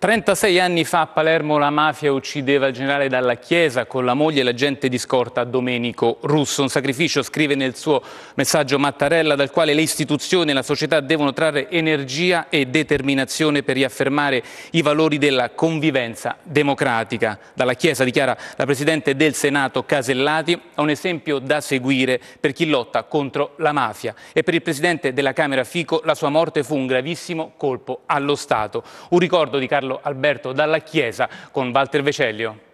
36 anni fa a Palermo la mafia uccideva il generale Dalla Chiesa con la moglie e l'agente di scorta Domenico Russo. Un sacrificio, scrive nel suo messaggio Mattarella, dal quale le istituzioni e la società devono trarre energia e determinazione per riaffermare i valori della convivenza democratica. Dalla Chiesa, dichiara la Presidente del Senato Casellati, è un esempio da seguire per chi lotta contro la mafia. E per il Presidente della Camera Fico la sua morte fu un gravissimo colpo allo Stato. Un ricordo di Carlo Carlo Alberto Dalla Chiesa con Walter Vecellio.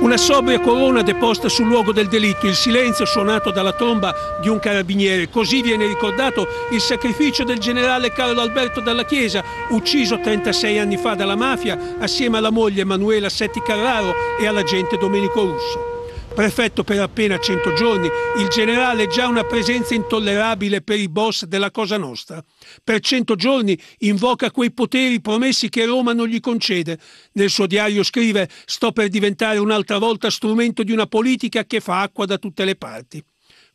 Una sobria corona deposta sul luogo del delitto, il silenzio suonato dalla tomba di un carabiniere. Così viene ricordato il sacrificio del generale Carlo Alberto Dalla Chiesa, ucciso 36 anni fa dalla mafia assieme alla moglie Emanuela Setti Carraro e all'agente Domenico Russo prefetto per appena 100 giorni, il generale è già una presenza intollerabile per i boss della Cosa Nostra. Per 100 giorni invoca quei poteri promessi che Roma non gli concede. Nel suo diario scrive «Sto per diventare un'altra volta strumento di una politica che fa acqua da tutte le parti».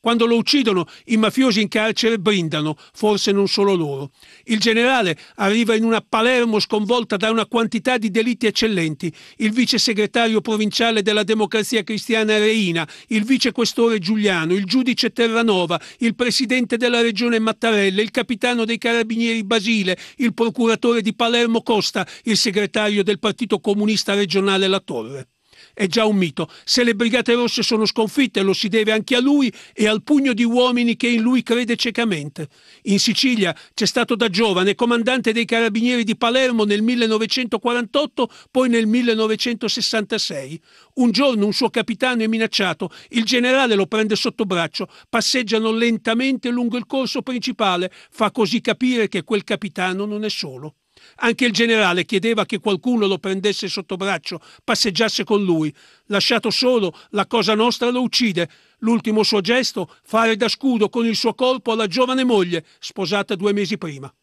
Quando lo uccidono, i mafiosi in carcere brindano, forse non solo loro. Il generale arriva in una Palermo sconvolta da una quantità di delitti eccellenti. Il vice segretario provinciale della Democrazia Cristiana Reina, il vice questore Giuliano, il giudice Terranova, il presidente della regione Mattarella, il capitano dei carabinieri Basile, il procuratore di Palermo Costa, il segretario del Partito Comunista regionale La Torre è già un mito. Se le Brigate Rosse sono sconfitte lo si deve anche a lui e al pugno di uomini che in lui crede ciecamente. In Sicilia c'è stato da giovane comandante dei carabinieri di Palermo nel 1948, poi nel 1966. Un giorno un suo capitano è minacciato, il generale lo prende sotto braccio, passeggiano lentamente lungo il corso principale, fa così capire che quel capitano non è solo. Anche il generale chiedeva che qualcuno lo prendesse sotto braccio, passeggiasse con lui. Lasciato solo, la cosa nostra lo uccide. L'ultimo suo gesto, fare da scudo con il suo colpo alla giovane moglie, sposata due mesi prima.